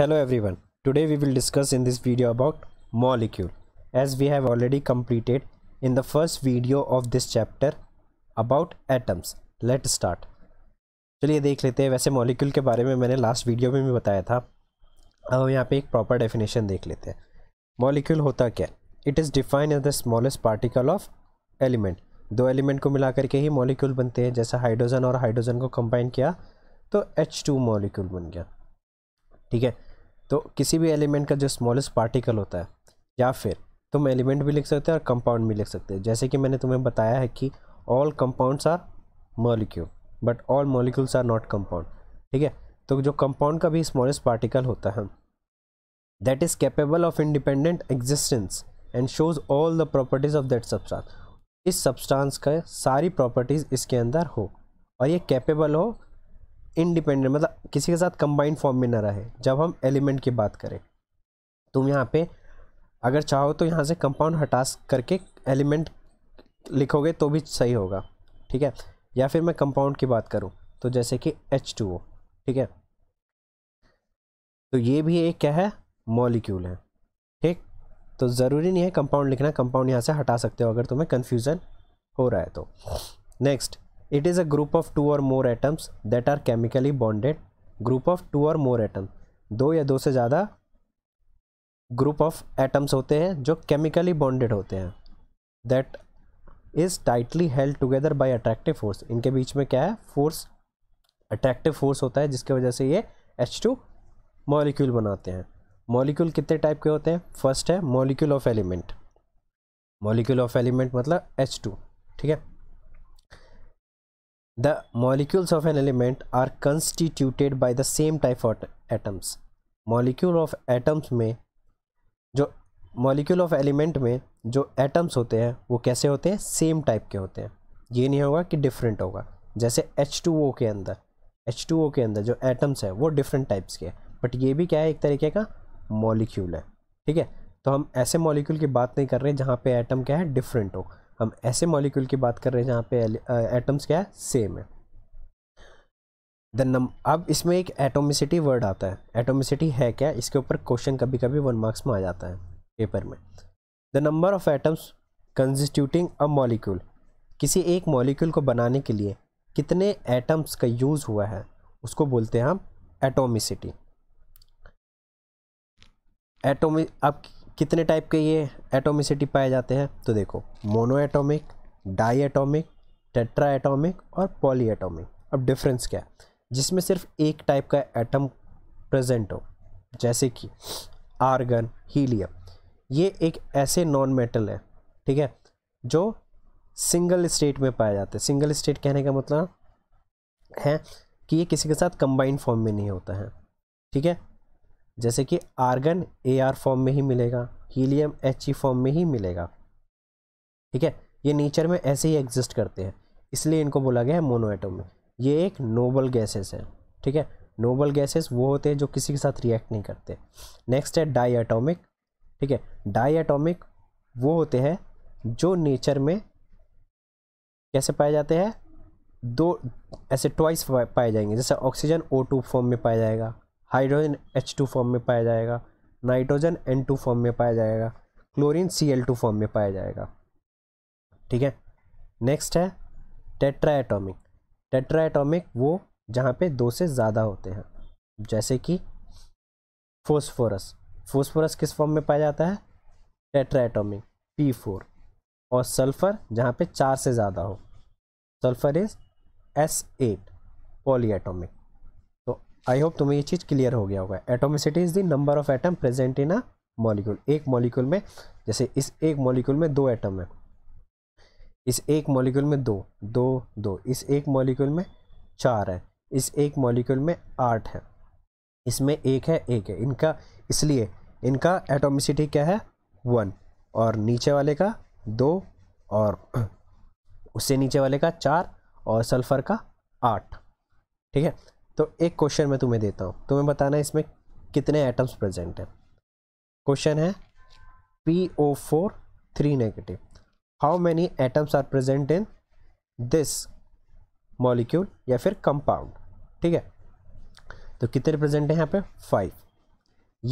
Hello everyone. Today we will discuss in this video about molecule. As we have already completed in the first video of this chapter about atoms. Let's start. चलिए देख लेते हैं वैसे molecule के बारे में मैंने last video में भी बताया था अब हम यहाँ पे एक प्रॉपर डेफिनेशन देख लेते हैं मॉलिक्यूल होता क्या it is defined as the smallest particle of element दो एलिमेंट को मिला करके ही मॉलिक्यूल बनते हैं जैसे हाइड्रोजन और हाइड्रोजन को कंबाइन किया तो एच टू मॉलिक्यूल बन गया ठीक है तो किसी भी एलिमेंट का जो स्मॉलेस्ट पार्टिकल होता है या फिर तुम एलिमेंट भी लिख सकते हो और कंपाउंड भी लिख सकते हो जैसे कि मैंने तुम्हें बताया है कि all compounds are molecule but all molecules are not compound ठीक है तो जो कंपाउंड का भी स्मॉलेस्ट पार्टिकल होता है that is capable of independent existence and shows all the properties of that substance इस सब्सटांस का सारी प्रॉपर्टीज़ इसके अंदर हो और ये कैपेबल हो इनडिपेंडेंट मतलब किसी के साथ कंबाइंड फॉर्म में ना रहे जब हम एलिमेंट की बात करें तुम यहाँ पे अगर चाहो तो यहाँ से कंपाउंड हटा करके एलिमेंट लिखोगे तो भी सही होगा ठीक है या फिर मैं कंपाउंड की बात करूँ तो जैसे कि एच टू ओ ठीक है तो ये भी एक क्या है मॉलिक्यूल है ठीक तो ज़रूरी नहीं है कंपाउंड लिखना कंपाउंड यहाँ से हटा सकते हो अगर तुम्हें कन्फ्यूज़न हो रहा है तो next it is a group of two or more atoms that are chemically bonded group of two or more atom दो या दो से ज़्यादा ग्रुप ऑफ एटम्स होते हैं जो केमिकली बॉन्डेड होते हैं that is tightly held together by attractive force इनके बीच में क्या है फोर्स अट्रैक्टिव फोर्स होता है जिसकी वजह से ये एच टू मॉलिक्यूल बनाते हैं मॉलिक्यूल कितने टाइप के होते हैं फर्स्ट है molecule of element molecule of element मतलब एच टू ठीक है the molecules of an element are constituted by the same type of atoms molecule of atoms में जो मॉलिक्यूल ऑफ एलिमेंट में जो एटम्स होते हैं वो कैसे होते हैं सेम टाइप के होते हैं ये नहीं होगा कि डिफरेंट होगा जैसे H2O के अंदर H2O के अंदर जो एटम्स है वो डिफरेंट टाइप्स के हैं बट ये भी क्या है एक तरीके का मॉलिक्यूल है ठीक है तो हम ऐसे मॉलिक्यूल की बात नहीं कर रहे जहाँ पे एटम क्या है डिफरेंट हो हम ऐसे मॉलिक्यूल की बात कर रहे हैं जहाँ पे एटम्स क्या है सेम है देन अब इसमें एक एटोमिसिटी वर्ड आता है एटोमिसिटी है क्या इसके ऊपर क्वेश्चन कभी कभी वन मार्क्स में आ जाता है पेपर में the number of atoms constituting a molecule किसी एक मॉलिक्यूल को बनाने के लिए कितने एटम्स का यूज़ हुआ है उसको बोलते हैं हम एटोमिसिटी एटोमी अब कितने टाइप के ये एटोमिसिटी पाए जाते हैं तो देखो mono atomic di atomic tetra atomic और पॉली एटोमिक अब डिफरेंस क्या है जिसमें सिर्फ एक टाइप का एटम प्रेजेंट हो जैसे कि आर्गन हीलियम ये एक ऐसे नॉन मेटल है ठीक है जो सिंगल स्टेट में पाए जाते हैं सिंगल स्टेट कहने का मतलब है कि ये किसी के साथ कंबाइंड फॉर्म में नहीं होता है ठीक है जैसे कि आर्गन ए आर फॉर्म में ही मिलेगा हीलियम एच ई फॉर्म में ही मिलेगा ठीक है ये नेचर में ऐसे ही एग्जिस्ट करते हैं इसलिए इनको बोला गया है मोनोएटोमिक ये एक नोबल गैसेस है ठीक है नोबल गैसेस वो होते हैं जो किसी के साथ रिएक्ट नहीं करते नेक्स्ट है डाई ठीक है डाई वो होते हैं जो नेचर में कैसे पाए जाते हैं दो ऐसे ट्वाइस पाए जाएंगे जैसे ऑक्सीजन ओ टू फॉर्म में पाया जाएगा हाइड्रोजन एच टू फॉर्म में पाया जाएगा नाइट्रोजन एन टू फॉर्म में पाया जाएगा chlorine C L two form में पाया जाएगा ठीक है नेक्स्ट है टेट्रा एटोमिक टेट्रा एटोमिक वो जहाँ पे दो से ज़्यादा होते हैं जैसे कि फोस्फोरस फोस्फोरस किस फॉर्म में पाया जाता है टेट्रा एटोमिक पी फोर और सल्फ़र जहाँ पे चार से ज़्यादा हो sulphur is S eight poly atomic I hope तुम्हें ये चीज़ क्लियर हो गया होगा atomicity is the number of atom present in a molecule एक मॉलिक्यूल में जैसे इस एक मॉलिक्यूल में दो एटम है इस एक मॉलिक्यूल में दो दो दो इस एक मॉलिक्यूल में चार है इस एक मॉलिक्यूल में आठ है इसमें एक है एक है इनका इसलिए इनका एटोमिसिटी क्या है वन और नीचे वाले का दो और उससे नीचे वाले का चार और सल्फर का आठ ठीक है तो एक क्वेश्चन मैं तुम्हें देता हूँ तुम्हें बताना इसमें कितने एटम्स प्रेजेंट हैं क्वेश्चन है P O four three negative how many atoms are present in this molecule या फिर कंपाउंड ठीक है तो कितने प्रेजेंट हैं यहाँ पे फाइव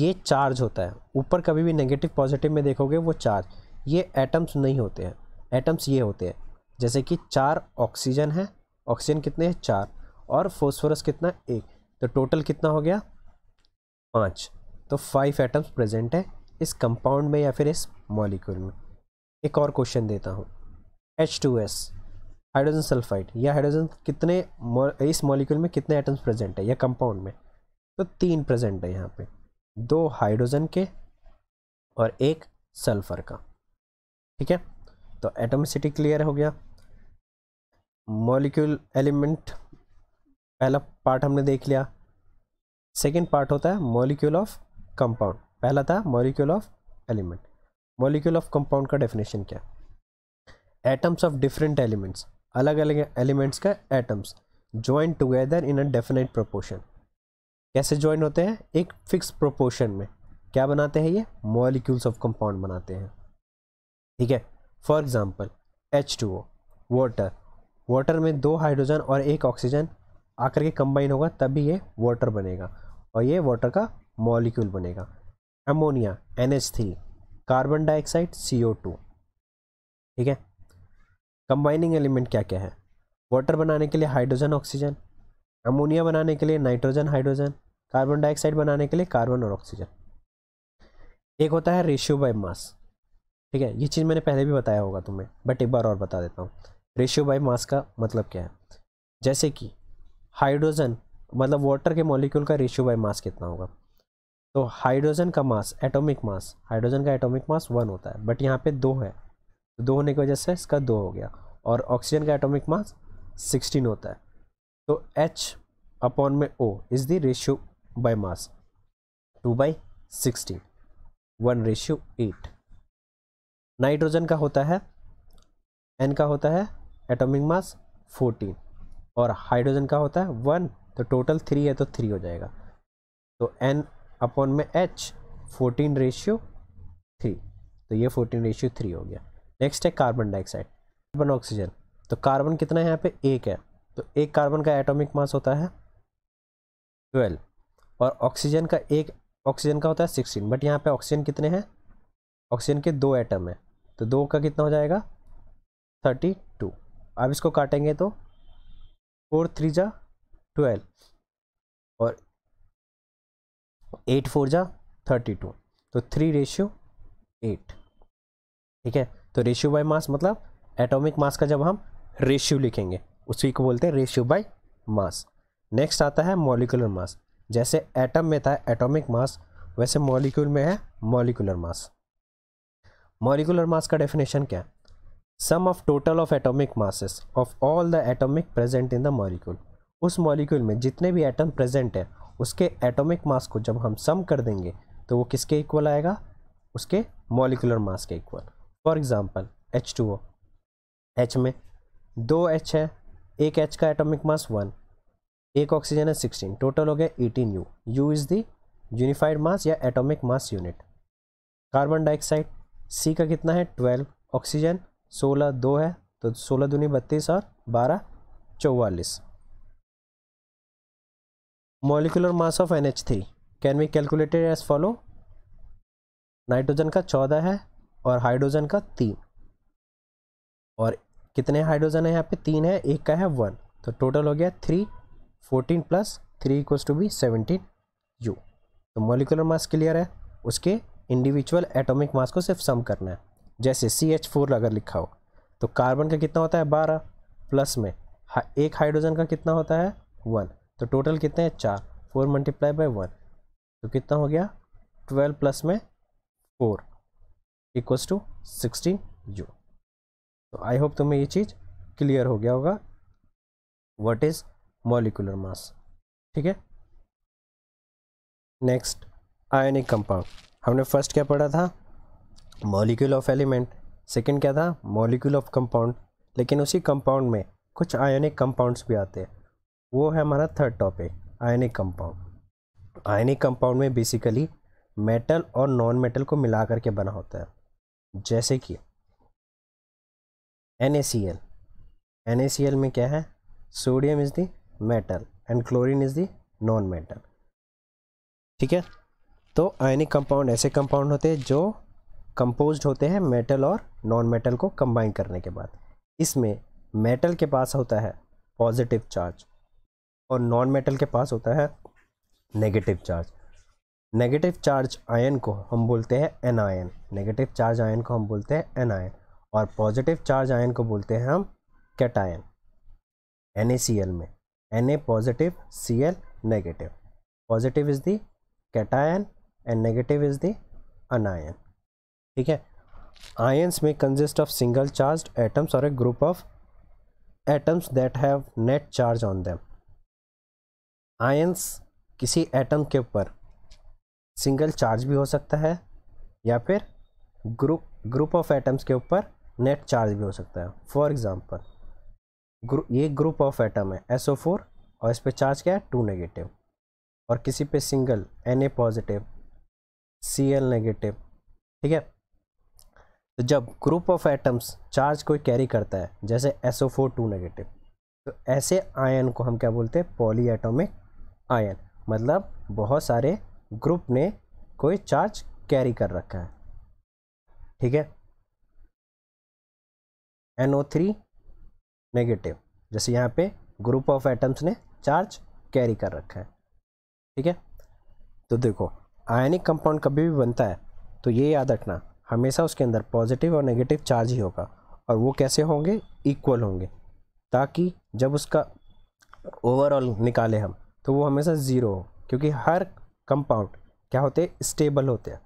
ये चार्ज होता है ऊपर कभी भी नेगेटिव पॉजिटिव में देखोगे वो चार्ज ये एटम्स नहीं होते हैं एटम्स ये होते हैं जैसे कि चार ऑक्सीजन है ऑक्सीजन कितने हैं चार और फोस्फोरस कितना एक तो टोटल कितना हो गया पाँच तो फाइव एटम्स प्रेजेंट है इस कंपाउंड में या फिर इस मॉलिक्यूल में एक और क्वेश्चन देता हूँ H two S hydrogen sulphide या हाइड्रोजन कितने इस मॉलिक्यूल में कितने एटम्स प्रेजेंट है या कंपाउंड में तो तीन प्रेजेंट है यहाँ पे दो हाइड्रोजन के और एक सल्फर का ठीक है तो एटमिसिटी क्लियर हो गया मॉलिक्यूल एलिमेंट पहला पार्ट हमने देख लिया सेकेंड पार्ट होता है मॉलिक्यूल ऑफ कंपाउंड पहला था molecule of element molecule of compound का डेफिनेशन क्या एटम्स ऑफ डिफरेंट एलिमेंट्स अलग अलग एलिमेंट्स का atoms join together in a definite proportion कैसे ज्वाइन होते हैं एक फिक्स प्रोपोर्शन में क्या बनाते हैं ये मॉलिक्यूल्स ऑफ कंपाउंड बनाते हैं ठीक है for example H two O water water में दो हाइड्रोजन और एक ऑक्सीजन आकर के कंबाइन होगा तभी ये वाटर बनेगा और ये वाटर का मॉलिक्यूल बनेगा ammonia N H three carbon dioxide C O two ठीक है कंबाइनिंग एलिमेंट क्या क्या है वाटर बनाने के लिए हाइड्रोजन ऑक्सीजन अमोनिया बनाने के लिए नाइट्रोजन हाइड्रोजन कार्बन डाइऑक्साइड बनाने के लिए कार्बन और ऑक्सीजन एक होता है रेशियो बाय मास ठीक है ये चीज़ मैंने पहले भी बताया होगा तुम्हें बट एक बार और बता देता हूँ रेशियो बाय मास का मतलब क्या है जैसे कि हाइड्रोजन मतलब वाटर के मॉलिक्यूल का रेशियो बाय मास कितना होगा तो हाइड्रोजन का मास एटॉमिक मास हाइड्रोजन का एटॉमिक मास वन होता है बट यहाँ पे दो है तो दो होने की वजह से इसका दो हो गया और ऑक्सीजन का एटॉमिक मास सिक्सटीन होता है तो एच अपॉन में O is the ratio by mass two by sixteen one ratio eight nitrogen का होता है एन का होता है एटॉमिक मास फोर्टीन और हाइड्रोजन का होता है वन तो टोटल थ्री है तो थ्री हो जाएगा तो एन अपॉन में एच फोर्टीन रेशियो थ्री तो ये फोर्टीन रेशियो थ्री हो गया नेक्स्ट है कार्बन डाइऑक्साइड कार्बन ऑक्सीजन तो कार्बन कितना है यहाँ पे एक है तो एक कार्बन का एटॉमिक मास होता है ट्वेल्व और ऑक्सीजन का एक ऑक्सीजन का होता है सिक्सटीन बट यहाँ पे ऑक्सीजन कितने हैं ऑक्सीजन के दो एटम हैं तो दो का कितना हो जाएगा थर्टी टू अब इसको काटेंगे तो फोर थ्री जा ट्वेल्व और एट फोर जा थर्टी टू तो थ्री रेशियो एट ठीक है तो रेशियो बाय मास मतलब एटॉमिक मास का जब हम रेशियो लिखेंगे उसी को बोलते हैं रेशियो बाय मास नेक्स्ट आता है मॉलिकुलर मास जैसे एटम में था एटॉमिक मास वैसे मॉलिक्यूल में है मॉलिकुलर मास मॉलिकुलर मास का डेफिनेशन क्या है sum of total of atomic masses of all the atomic present in the molecule उस मॉलिक्यूल में जितने भी एटम प्रेजेंट है उसके एटॉमिक मास को जब हम सम कर देंगे तो वो किसके इक्वल आएगा उसके मॉलिकुलर मास के equal for example H two O H में दो एच है एक एच का एटॉमिक मास वन एक ऑक्सीजन है सिक्सटीन टोटल हो गया eighteen U U is the unified mass या atomic mass unit carbon dioxide C का कितना है ट्वेल्व ऑक्सीजन सोलह दो है तो सोलह दूनी बत्तीस और बारह चौवालीस molecular mass of N H three can be calculated as follow nitrogen का चौदह है और हाइड्रोजन का तीन और कितने हाइड्रोजन है यहाँ पे तीन है एक का है वन तो टोटल हो गया three fourteen plus three equal to be seventeen U तो मोलिकुलर मास क्लियर है उसके इंडिविजुअल एटॉमिक मास को सिर्फ सम करना है जैसे सी एच फोर अगर लिखा हो तो कार्बन का कितना होता है बारह प्लस में एक हाइड्रोजन का कितना होता है वन तो टोटल कितने हैं चार फोर मल्टीप्लाई बाई वन तो कितना हो गया ट्वेल्व प्लस में फोर इक्व टू सिक्सटीन जो तो आई होप तुम्हें ये चीज़ क्लियर हो गया होगा व्हाट इज़ मॉलिकुलर मास ठीक है नेक्स्ट आयनिक कंपाउंड हमने फर्स्ट क्या पढ़ा था मॉलिक्यूल ऑफ एलिमेंट सेकंड क्या था मॉलिक्यूल ऑफ कंपाउंड लेकिन उसी कंपाउंड में कुछ आयनिक कंपाउंड्स भी आते हैं वो है हमारा third topic ionic compound ionic compound में बेसिकली मेटल और नॉन मेटल को मिला करके बना होता है जैसे कि एन NaCl में क्या है sodium is the metal and chlorine is the non metal ठीक है तो आयनिक कंपाउंड ऐसे कंपाउंड होते हैं जो कंपोज होते हैं मेटल और नॉन मेटल को कंबाइन करने के बाद इसमें मेटल के पास होता है पॉजिटिव चार्ज और नॉन मेटल के पास होता है negative charge negative charge ion को हम बोलते हैं anion negative charge ion को हम बोलते हैं एन आयन और पॉजिटिव चार्ज आयन को बोलते हैं हम कैट आयन एन में N A positive C L negative positive is the ion and negative is the anion ठीक है आयंस में consist of single charge atoms और ए group of atoms that have net charge on them ions किसी atom के ऊपर single charge भी हो सकता है या फिर ग्रुप ग्रुप ऑफ एटम्स के ऊपर नेट चार्ज भी हो सकता है फॉर एग्ज़ाम्पल ग्रुप ये ग्रुप ऑफ एटम है एस ओ फोर और इस पर चार्ज क्या है टू नेगेटिव और किसी पे single N A positive C L negative ठीक है तो जब ग्रुप ऑफ एटम्स चार्ज कोई कैरी करता है जैसे S O four two negative तो ऐसे आयन को हम क्या बोलते हैं पॉली एटोमिक आयन मतलब बहुत सारे ग्रुप ने कोई चार्ज कैरी कर रखा है ठीक है एन ओ थ्री नेगेटिव जैसे यहाँ पे ग्रुप ऑफ एटम्स ने चार्ज कैरी कर रखा है ठीक है तो देखो आयनिक कंपाउंड कभी भी बनता है तो ये याद रखना हमेशा उसके अंदर पॉजिटिव और नेगेटिव चार्ज ही होगा और वो कैसे होंगे इक्वल होंगे ताकि जब उसका ओवरऑल निकाले हम तो वो हमेशा ज़ीरो हो क्योंकि हर कंपाउंड क्या होते हैं स्टेबल होते हैं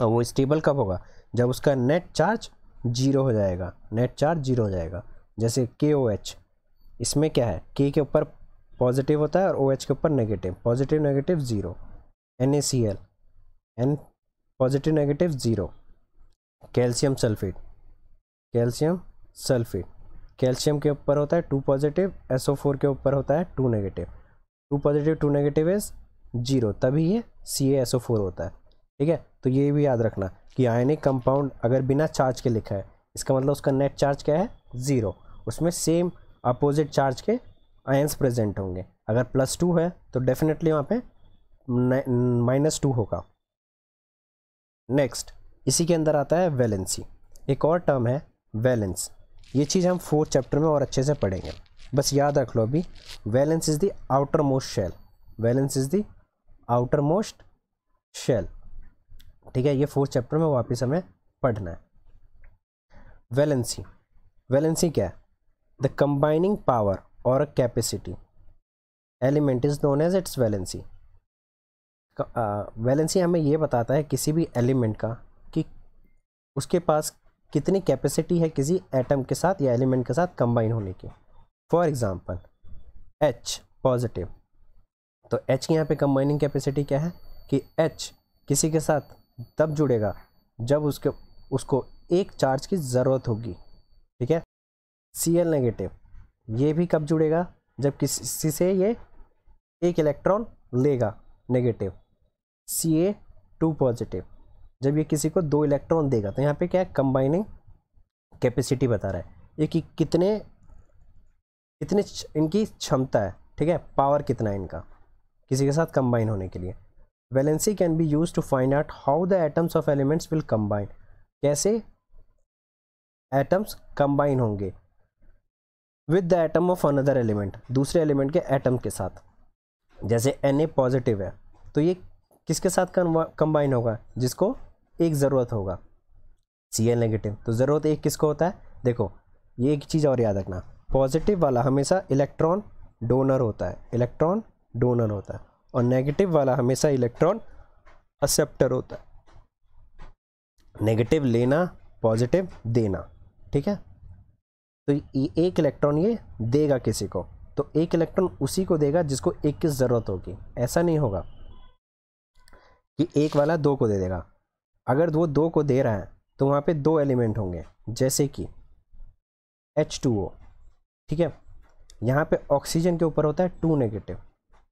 और वो स्टेबल कब होगा जब उसका नेट चार्ज जीरो हो जाएगा नेट चार्ज जीरो हो जाएगा जैसे के ओ एच इसमें क्या है के के ऊपर पॉजिटिव होता है और ओ एच के ऊपर negative positive negative zero N A C L N positive negative zero calcium sulphate calcium sulphate calcium के ऊपर होता है टू पॉजिटिव ओ फोर के ऊपर होता है two negative two positive two negative is zero तभी ये सी एस ओ फोर होता है ठीक है तो ये भी याद रखना कि आयनिक कंपाउंड अगर बिना चार्ज के लिखा है इसका मतलब उसका नेट चार्ज क्या है ज़ीरो उसमें सेम अपोजिट चार्ज के आयंस प्रेजेंट होंगे अगर प्लस टू है तो डेफिनेटली वहाँ पे माइनस टू होगा नेक्स्ट इसी के अंदर आता है वैलेंसी एक और टर्म है वैलेंस ये चीज़ हम फोर्थ चैप्टर में और अच्छे से पढ़ेंगे बस याद रख लो अभी valence is the outer most shell valence is the outer most shell ठीक है ये फोर्थ चैप्टर में वापस हमें पढ़ना है वैलेंसी वैलेंसी क्या है द कंबाइनिंग पावर और capacity element is known as its valency valency हमें ये बताता है किसी भी एलिमेंट का उसके पास कितनी कैपेसिटी है किसी एटम के साथ या एलिमेंट के साथ कंबाइन होने की फॉर एग्जांपल एच पॉजिटिव तो एच की यहाँ पे कंबाइनिंग कैपेसिटी क्या है कि एच किसी के साथ तब जुड़ेगा जब उसके उसको एक चार्ज की ज़रूरत होगी ठीक है सी एल नेगेटिव ये भी कब जुड़ेगा जब किसी से ये एक इलेक्ट्रॉन लेगा negative C A two positive जब ये किसी को दो इलेक्ट्रॉन देगा तो यहाँ पे क्या है कंबाइनिंग कैपेसिटी बता रहा है ये कि कितने कितने इनकी क्षमता है ठीक है पावर कितना है इनका किसी के साथ कंबाइन होने के लिए valency can be use to find out how the atoms of elements will combine कैसे एटम्स कंबाइन होंगे with the atom of another element दूसरे एलिमेंट के एटम के साथ जैसे एन ए पॉजिटिव है तो ये किसके साथ कंबाइन होगा जिसको एक ज़रूरत होगा सी एल नेगेटिव तो ज़रूरत एक किसको होता है देखो ये एक चीज़ और याद रखना पॉजिटिव वाला हमेशा इलेक्ट्रॉन डोनर होता है इलेक्ट्रॉन डोनर होता है और नेगेटिव वाला हमेशा इलेक्ट्रॉन एक्सेप्टर होता है नेगेटिव लेना पॉजिटिव देना ठीक है तो ये एक इलेक्ट्रॉन ये देगा किसी को तो एक इलेक्ट्रॉन उसी को देगा जिसको एक की ज़रूरत होगी ऐसा नहीं होगा कि एक वाला दो को दे देगा अगर वो दो को दे रहा है तो वहाँ पे दो एलिमेंट होंगे जैसे कि एच टू ओ ठीक है यहाँ पे ऑक्सीजन के ऊपर होता है टू नेगेटिव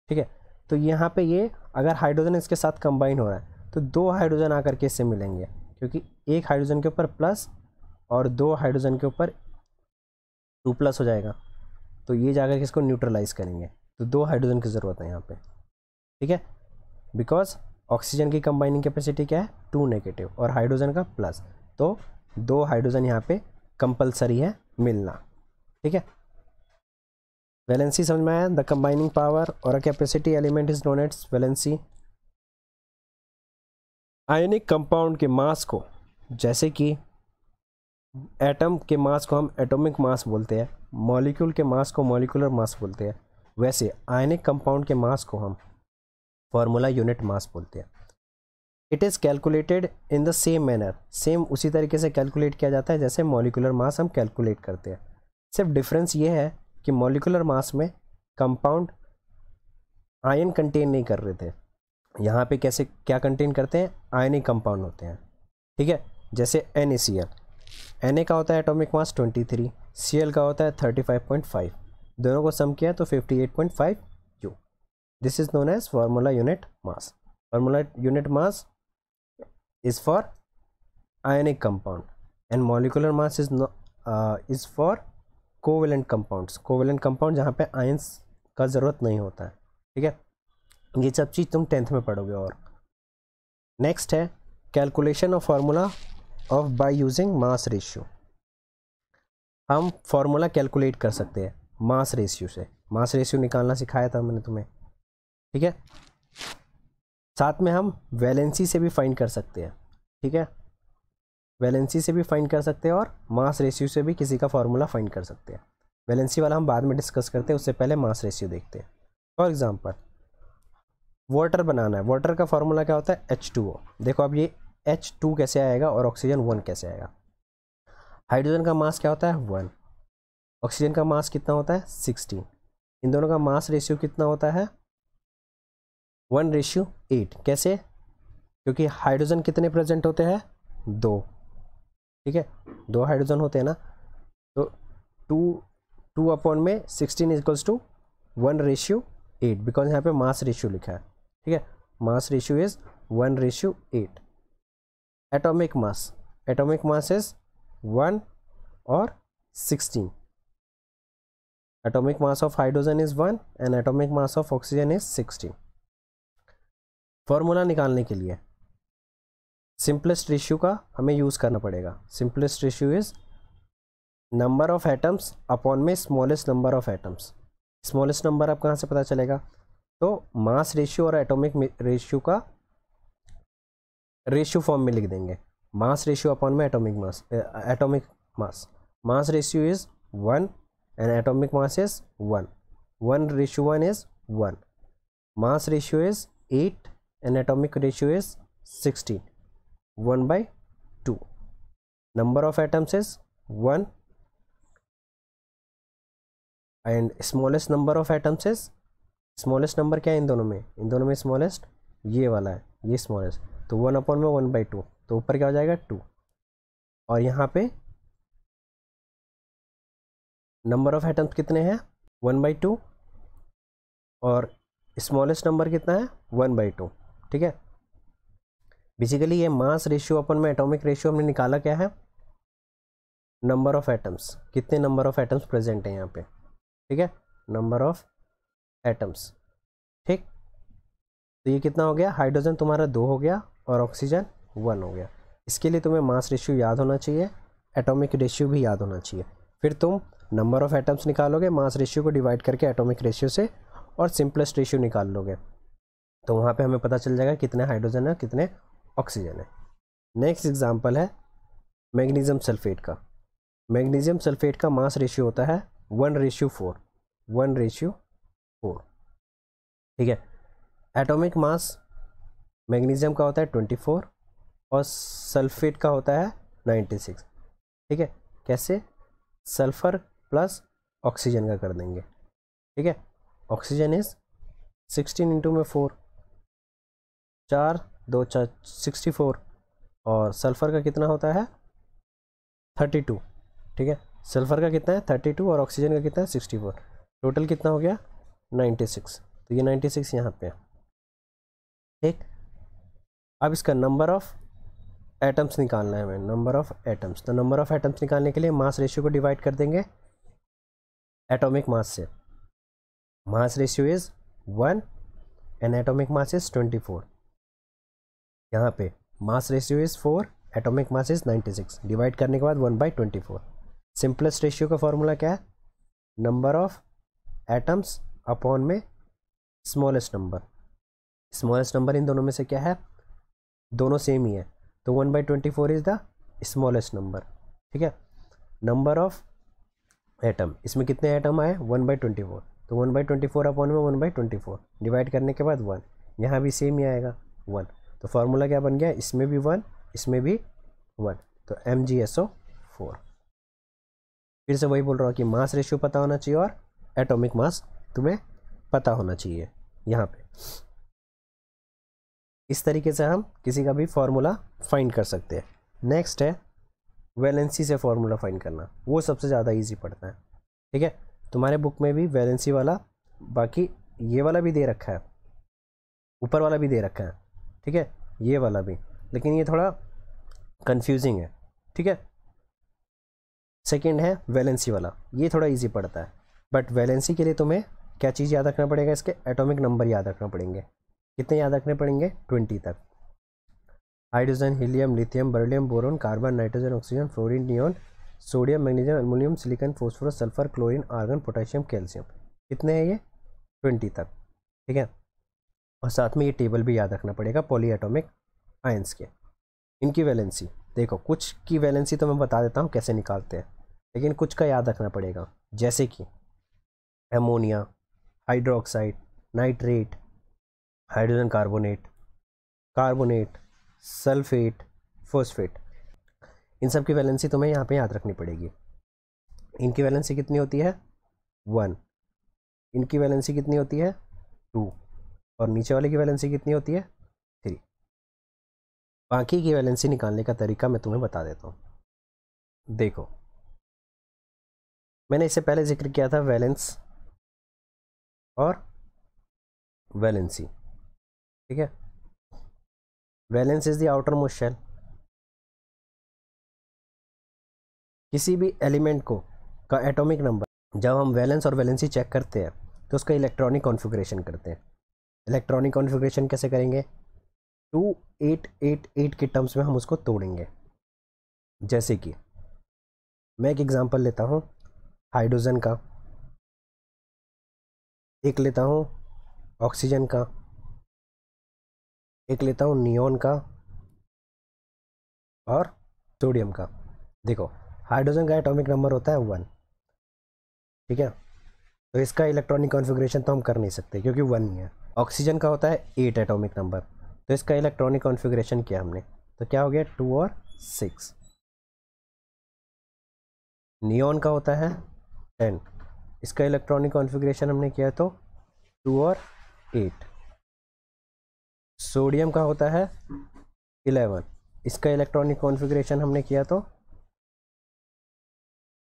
ठीक है तो यहाँ पे ये अगर हाइड्रोजन इसके साथ कंबाइन हो रहा है तो दो हाइड्रोजन आकर के इससे मिलेंगे क्योंकि एक हाइड्रोजन के ऊपर प्लस और दो हाइड्रोजन के ऊपर टू प्लस हो जाएगा तो ये जाकर के इसको न्यूट्रलाइज करेंगे तो दो हाइड्रोजन की ज़रूरत है यहाँ पे ठीक है बिकॉज ऑक्सीजन की कंबाइनिंग कैपेसिटी क्या है टू नेगेटिव और हाइड्रोजन का प्लस तो दो हाइड्रोजन यहाँ पे कंपलसरी है मिलना ठीक है वैलेंसी समझ में आया द कंबाइनिंग पावर और a capacity element is known its valency ionic compound के मास को जैसे कि एटम के मास को हम एटॉमिक मास बोलते हैं मॉलिक्यूल के मास को मॉलिकुलर मास बोलते हैं वैसे आयनिक कंपाउंड के मास को हम फार्मूला यूनिट मास बोलते हैं it is calculated in the same manner same उसी तरीके से कैलकुलेट किया जाता है जैसे मोलिकुलर मास हम कैलकुलेट करते हैं सिर्फ डिफरेंस ये है कि मोलिकुलर मास में कंपाउंड आयन कंटेन नहीं कर रहे थे यहाँ पे कैसे क्या कंटेन करते हैं आयनिक कंपाउंड होते हैं ठीक है जैसे N A C L N A का होता है एटॉमिक मास 23 सी एल का होता है 35.5 दोनों को सम किया तो five this is known as formula unit mass Formula unit mass is for ionic compound and molecular mass is no, uh, is for covalent compounds covalent compound जहाँ पे ions का ज़रूरत नहीं होता है ठीक है ये सब चीज़ तुम टेंथ में पढ़ोगे और नेक्स्ट है calculation of formula of by using mass ratio हम फार्मूला कैलकुलेट कर सकते हैं मास रेशियो से मास रेशियो निकालना सिखाया था मैंने तुम्हें ठीक है साथ में हम वैलेंसी से भी फाइंड कर सकते हैं ठीक है वैलेंसी से भी फाइंड कर सकते हैं और मास रेशियो से भी किसी का फार्मूला फाइंड कर सकते हैं वैलेंसी वाला हम बाद में डिस्कस करते हैं उससे पहले मास रेशियो देखते हैं फॉर एग्ज़ाम्पल वाटर बनाना है वाटर का फार्मूला क्या होता है एच देखो अब ये एच टू कैसे आएगा और ऑक्सीजन वन कैसे आएगा हाइड्रोजन का मास क्या होता है वन ऑक्सीजन का मास कितना होता है सिक्सटीन इन दोनों का मास रेशियो कितना होता है वन रेशियो एट कैसे क्योंकि हाइड्रोजन कितने प्रेजेंट होते हैं दो ठीक है दो हाइड्रोजन होते हैं ना तो टू टू अपॉन में sixteen equals to one ratio eight because यहाँ पे मास रेशियो लिखा है ठीक है mass ratio is one ratio eight atomic mass atomic mass is one और sixteen atomic mass of hydrogen is one and atomic mass of oxygen is sixteen formula निकालने के लिए सिंपलेस्ट रेशियो का हमें यूज़ करना पड़ेगा simplest ratio is number of atoms upon में smallest number of atoms smallest number आप कहाँ से पता चलेगा तो मास रेशियो और एटॉमिक रेशियो का रेशियो फॉर्म में लिख देंगे मास रेशियो अपॉन में atomic mass atomic mass mass ratio is one and atomic mass is one one ratio one is one mass ratio is eight and ratio ratio sixteen one 1 to number of atoms atoms is and smallest number of atoms is smallest number क्या है इन दोनों में इन दोनों में smallest ये वाला है ये स्मॉलेस्ट तो वन अपॉन में वन बाई टू तो ऊपर क्या हो जाएगा टू और यहाँ पे नंबर ऑफ एटम्स कितने हैं वन बाई टू और स्मॉलेस्ट नंबर कितना है वन बाई टू ठीक है बेसिकली ये मास रेशियो अपन में एटॉमिक रेशियो हमने निकाला क्या है नंबर ऑफ एटम्स कितने नंबर ऑफ एटम्स प्रेजेंट हैं यहाँ पे ठीक है नंबर ऑफ एटम्स ठीक तो ये कितना हो गया हाइड्रोजन तुम्हारा दो हो गया और ऑक्सीजन वन हो गया इसके लिए तुम्हें मास रेशियो याद होना चाहिए एटॉमिक रेशियो भी याद होना चाहिए फिर तुम नंबर ऑफ एटम्स निकालोगे मास रेशियो को डिवाइड करके एटॉमिक रेशियो से और सिंपलेस्ट रेशियो निकाल लोगे तो वहाँ पे हमें पता चल जाएगा कितने हाइड्रोजन है कितने ऑक्सीजन है नेक्स्ट एग्जाम्पल है मैग्नीशियम सल्फेट का मैग्नीशियम सल्फेट का मास रेशियो होता है one ratio four one ratio four ठीक है एटॉमिक मास मैग्नीशियम का होता है ट्वेंटी फोर और सल्फेट का होता है नाइन्टी सिक्स ठीक है कैसे सल्फर प्लस ऑक्सीजन का कर देंगे ठीक है ऑक्सीजन इज़ सिक्सटीन इंटू में फोर चार दो चार सिक्सटी फोर और सल्फ़र का कितना होता है थर्टी टू ठीक है सल्फ़र का कितना है थर्टी टू और ऑक्सीजन का कितना है सिक्सटी फोर टोटल कितना हो गया नाइन्टी सिक्स तो ये नाइन्टी सिक्स यहाँ पर ठीक अब इसका नंबर ऑफ़ एटम्स निकालना है हमें नंबर ऑफ़ एटम्स तो नंबर ऑफ़ एटम्स निकालने के लिए मास रेशियो को डिवाइड कर देंगे एटॉमिक मास से mass ratio is one and atomic mass is twenty four यहाँ पे mass ratio is four atomic mass is ninety six divide करने के बाद one by twenty four simplest ratio का फॉर्मूला क्या है नंबर ऑफ एटम्स अपॉन में smallest number smallest number इन दोनों में से क्या है दोनों सेम ही है तो one by twenty four is the smallest number ठीक है नंबर ऑफ एटम इसमें कितने एटम आए वन बाई ट्वेंटी फोर तो one by twenty four upon में one by twenty four divide करने के बाद वन यहाँ भी सेम ही आएगा वन तो फार्मूला क्या बन गया इसमें भी वन इसमें भी वन तो M G S O four फिर से वही बोल रहा हूँ कि मास रेशियो पता होना चाहिए और एटॉमिक मास तुम्हें पता होना चाहिए यहाँ पे इस तरीके से हम किसी का भी फार्मूला फाइंड कर सकते हैं नेक्स्ट है वैलेंसी से फार्मूला फाइंड करना वो सबसे ज़्यादा ईजी पड़ता है ठीक है तुम्हारे बुक में भी वैलेंसी वाला बाकी ये वाला भी दे रखा है ऊपर वाला भी दे रखा है ठीक है ये वाला भी लेकिन ये थोड़ा कन्फ्यूजिंग है ठीक है सेकेंड है वैलेंसी वाला ये थोड़ा ईजी पड़ता है बट वैलेंसी के लिए तुम्हें क्या चीज़ याद रखना पड़ेगा इसके एटॉमिक नंबर याद रखना पड़ेंगे कितने याद रखने पड़ेंगे ट्वेंटी तक hydrogen helium lithium beryllium boron carbon nitrogen oxygen fluorine neon sodium magnesium aluminium silicon phosphorus sulphur chlorine argon potassium calcium कितने हैं ये ट्वेंटी तक ठीक है और साथ में ये टेबल भी याद रखना पड़ेगा एटोमिक आयंस के इनकी वैलेंसी देखो कुछ की वैलेंसी तो मैं बता देता हूँ कैसे निकालते हैं लेकिन कुछ का याद रखना पड़ेगा जैसे कि ammonia hydroxide nitrate hydrogen carbonate carbonate sulphate phosphate इन सब की वैलेंसी तुम्हें यहाँ पे याद रखनी पड़ेगी इनकी वैलेंसी कितनी होती है वन इनकी वैलेंसी कितनी होती है टू और नीचे वाले की वैलेंसी कितनी होती है थ्री बाकी की वैलेंसी निकालने का तरीका मैं तुम्हें बता देता हूँ देखो मैंने इससे पहले जिक्र किया था वैलेंस और वैलेंसी ठीक है valence is the outer most shell किसी भी एलिमेंट को का एटॉमिक नंबर जब हम वैलेंस और वैलेंसी चेक करते हैं तो उसका इलेक्ट्रॉनिक कॉन्फ़िगरेशन करते हैं इलेक्ट्रॉनिक कॉन्फ़िगरेशन कैसे करेंगे टू एट एट एट के टर्म्स में हम उसको तोड़ेंगे जैसे कि मैं एक एग्ज़ाम्पल लेता हूँ हाइड्रोजन का एक लेता हूँ ऑक्सीजन का एक लेता हूँ नियोन का और सोडियम का देखो हाइड्रोजन का एटॉमिक नंबर होता है वन ठीक है तो इसका इलेक्ट्रॉनिक कॉन्फ़िगरेशन तो हम कर नहीं सकते क्योंकि वन ही है ऑक्सीजन का होता है एट एटॉमिक नंबर तो इसका इलेक्ट्रॉनिक कॉन्फ़िगरेशन किया हमने तो क्या हो गया टू और सिक्स नियॉन का होता है टेन इसका इलेक्ट्रॉनिक कॉन्फ़िगरेशन हमने किया तो टू और एट सोडियम का होता है इलेवन इसका इलेक्ट्रॉनिक कॉन्फ़िगरेशन हमने किया तो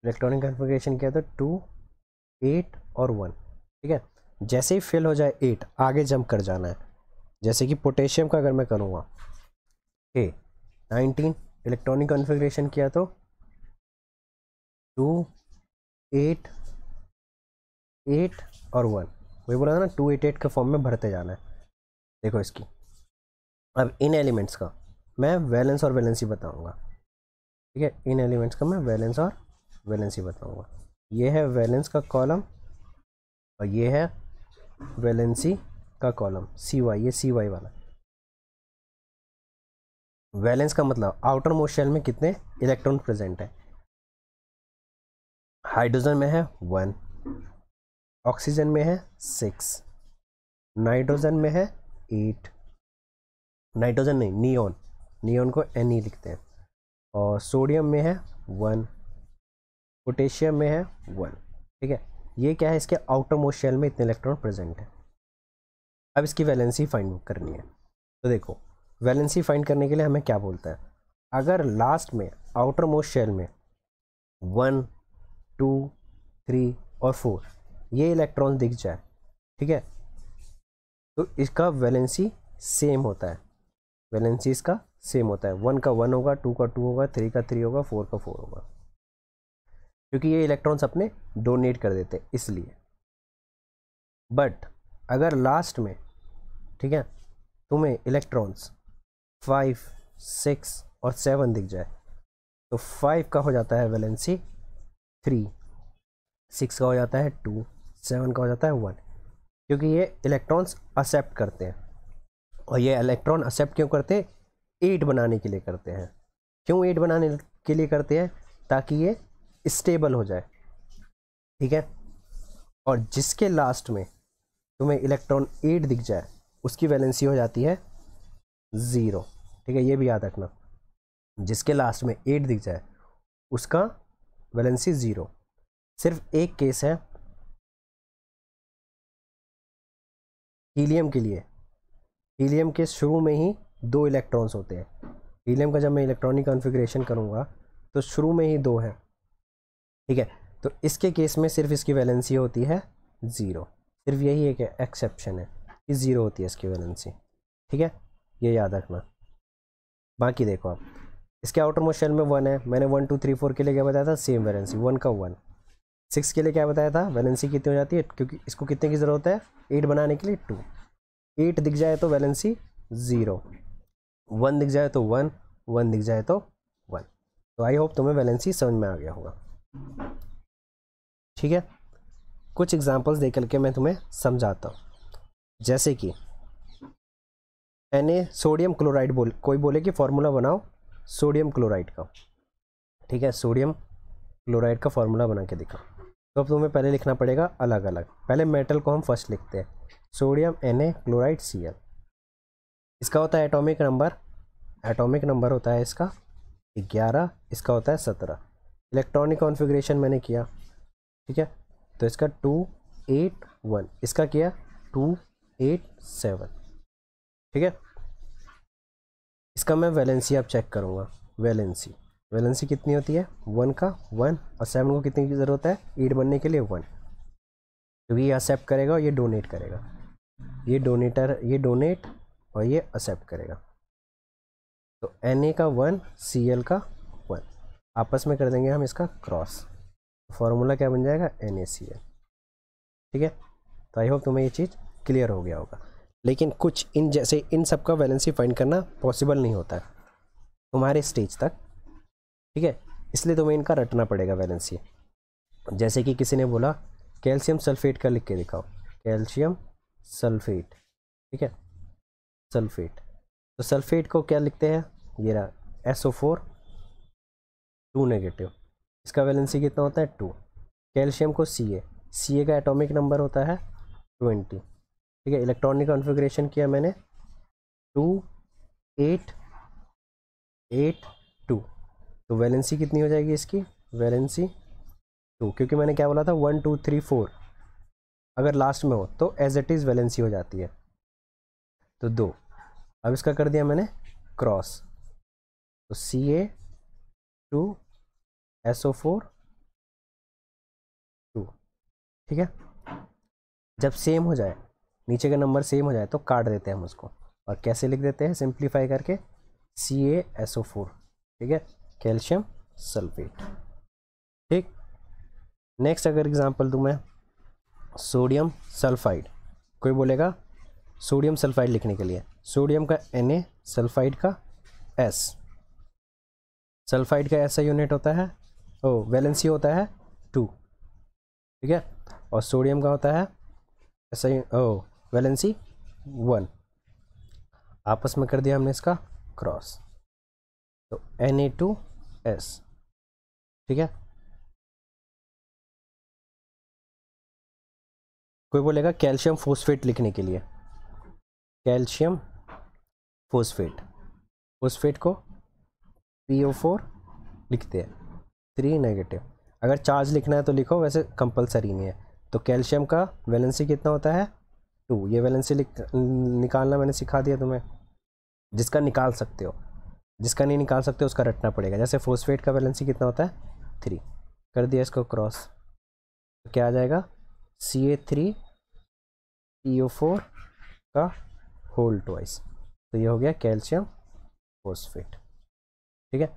इलेक्ट्रॉनिक कॉन्फ़िगरेशन किया तो टू एट और वन ठीक है जैसे ही फेल हो जाए एट आगे जंप कर जाना है जैसे कि पोटेशियम का अगर मैं करूँगा ए नाइनटीन इलेक्ट्रॉनिक कॉन्फ़िगरेशन किया तो टू एट एट और वन वही बोला था ना टू एट एट के फॉर्म में भरते जाना है देखो इसकी अब इन एलिमेंट्स का मैं वैलेंस और वैलेंसी बताऊंगा ठीक है इन एलिमेंट्स का मैं वैलेंस और वैलेंसी बताऊंगा ये है वैलेंस का कॉलम और ये है वैलेंसी का कॉलम सी वाई ये सी वाई वाला वैलेंस का मतलब आउटर मोस्ट शेल में कितने इलेक्ट्रॉन प्रेजेंट है हाइड्रोजन में है वन ऑक्सीजन में है सिक्स नाइट्रोजन में है एट नाइट्रोजन नहीं नियोन नियोन को एन ई लिखते हैं और सोडियम में है वन पोटेशियम में है वन ठीक है ये क्या है इसके आउटर मोस्ट शेल में इतने इलेक्ट्रॉन प्रेजेंट है अब इसकी वैलेंसी फाइंड करनी है तो देखो वैलेंसी फाइंड करने के लिए हमें क्या बोलता है अगर लास्ट में आउटर मोस्ट शेल में वन टू थ्री और फोर ये इलेक्ट्रॉन दिख जाए ठीक है तो इसका वैलेंसी सेम होता है वैलेंसी इसका सेम होता है वन का वन होगा टू का टू होगा थ्री का थ्री होगा फोर का फोर होगा क्योंकि ये इलेक्ट्रॉन्स अपने डोनेट कर देते हैं इसलिए बट अगर लास्ट में ठीक है तुम्हें इलेक्ट्रॉन्स फाइव सिक्स और सेवन दिख जाए तो फाइव का हो जाता है वैलेंसी थ्री सिक्स का हो जाता है टू सेवन का हो जाता है वन क्योंकि ये इलेक्ट्रॉन्स एक्सेप्ट करते हैं और ये इलेक्ट्रॉन एक्सेप्ट क्यों करते हैं एट बनाने के लिए करते हैं क्यों एट बनाने के लिए करते हैं ताकि ये स्टेबल हो जाए ठीक है और जिसके लास्ट में तुम्हें इलेक्ट्रॉन एट दिख जाए उसकी वैलेंसी हो जाती है ज़ीरो ठीक है ये भी याद रखना जिसके लास्ट में एट दिख जाए उसका वैलेंसी ज़ीरो सिर्फ एक केस है हीलियम के लिए हीलियम के शुरू में ही दो इलेक्ट्रॉन्स होते हैं हीलियम का जब मैं इलेक्ट्रॉनिक कॉन्फ़िगरेशन करूँगा तो शुरू में ही दो है ठीक है तो इसके केस में सिर्फ इसकी वैलेंसी होती है ज़ीरो सिर्फ यही एक एक्सेप्शन है कि ज़ीरो होती है इसकी वैलेंसी ठीक है ये याद रखना बाकी देखो आप इसके आउटर मोशन में वन है मैंने वन टू थ्री फोर के लिए क्या बताया था सेम वैलेंसी वन का वन सिक्स के लिए क्या बताया था वैलेंसी कितनी हो जाती है क्योंकि इसको कितने की ज़रूरत है एट बनाने के लिए टू एट दिख जाए तो वैलेंसी ज़ीरो वन दिख जाए तो वन वन दिख जाए तो वन तो आई होप तुम्हें वैलेंसी समझ में आ गया होगा ठीक है कुछ एग्जांपल्स देख करके मैं तुम्हें समझाता हूँ जैसे कि मैंने सोडियम क्लोराइड बोल कोई बोले कि फार्मूला बनाओ सोडियम क्लोराइड का ठीक है सोडियम क्लोराइड का फार्मूला बना के दिखाओ तो अब तुम्हें पहले लिखना पड़ेगा अलग अलग पहले मेटल को हम फर्स्ट लिखते हैं सोडियम एन क्लोराइड सी इसका होता है एटॉमिक नंबर एटॉमिक नंबर होता है इसका ग्यारह इसका होता है सत्रह इलेक्ट्रॉनिक कॉन्फ़िगरेशन मैंने किया ठीक है तो इसका टू एट वन इसका किया टू एट सेवन ठीक है इसका मैं वैलेंसी आप चेक करूँगा वैलेंसी वैलेंसी कितनी होती है वन का वन और सेवन को कितनी की ज़रूरत है एट बनने के लिए वन क्योंकि ये एक्सेप्ट करेगा और ये डोनेट करेगा ये डोनेटर ये डोनेट और ये एक्सेप्ट करेगा तो एन ए का वन सी एल का आपस में कर देंगे हम इसका क्रॉस फार्मूला क्या बन जाएगा एन ठीक है तो आई होप तुम्हें ये चीज़ क्लियर हो गया होगा लेकिन कुछ इन जैसे इन सब का वैलेंसी फाइंड करना पॉसिबल नहीं होता है तुम्हारे स्टेज तक ठीक है इसलिए तुम्हें इनका रटना पड़ेगा वैलेंसी जैसे कि किसी ने बोला कैल्शियम सल्फेट का लिख के दिखाओ कैल्शियम सल्फेट ठीक है सल्फेट तो सल्फेट को क्या लिखते हैं ये रहा S O four two negative इसका वैलेंसी कितना होता है टू कैल्शियम को सी ए सी ए का एटॉमिक नंबर होता है ट्वेंटी ठीक है इलेक्ट्रॉनिक कॉन्फ़िगरेशन किया मैंने टू एट एट टू तो वैलेंसी कितनी हो जाएगी इसकी वैलेंसी टू क्योंकि मैंने क्या बोला था वन टू थ्री फोर अगर लास्ट में हो तो एज इट इज़ वैलेंसी हो जाती है तो दो अब इसका कर दिया मैंने क्रॉस तो C A two S O four two ठीक है जब सेम हो जाए नीचे का नंबर सेम हो जाए तो काट देते हैं हम उसको और कैसे लिख देते हैं सिंप्लीफाई करके सी ए एस ओ फोर ठीक है कैल्शियम सल्फेट ठीक नेक्स्ट अगर एग्जांपल दूं मैं सोडियम सल्फाइड कोई बोलेगा सोडियम सल्फाइड लिखने के लिए सोडियम का एन ए सल्फाइड का एस सल्फाइड का ऐसा यूनिट होता है ओ वैलेंसी होता है टू ठीक है और सोडियम का होता है ऐसा ओ वैलेंसी वन आपस में कर दिया हमने इसका क्रॉस तो एन ए टू एस ठीक है कोई बोलेगा कैल्शियम फोस्फेट लिखने के लिए कैल्शियम फोस्फेट फोस्फेट को पी ओ फोर लिखते हैं थ्री नेगेटिव अगर चार्ज लिखना है तो लिखो वैसे कंपलसरी नहीं है तो कैल्शियम का वैलेंसी कितना होता है टू ये वैलेंसी निकालना मैंने सिखा दिया तुम्हें जिसका निकाल सकते हो जिसका नहीं निकाल सकते उसका रटना पड़ेगा जैसे फोस्फेट का वैलेंसी कितना होता है थ्री कर दिया इसको क्रॉस तो क्या आ जाएगा C A three P O four का होल ट्वाइस तो ये हो गया कैल्शियम फोस्फेट ठीक है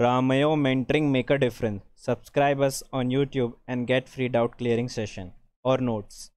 रामयो mentoring make a difference subscribe us on YouTube and get free doubt clearing session और नोट्स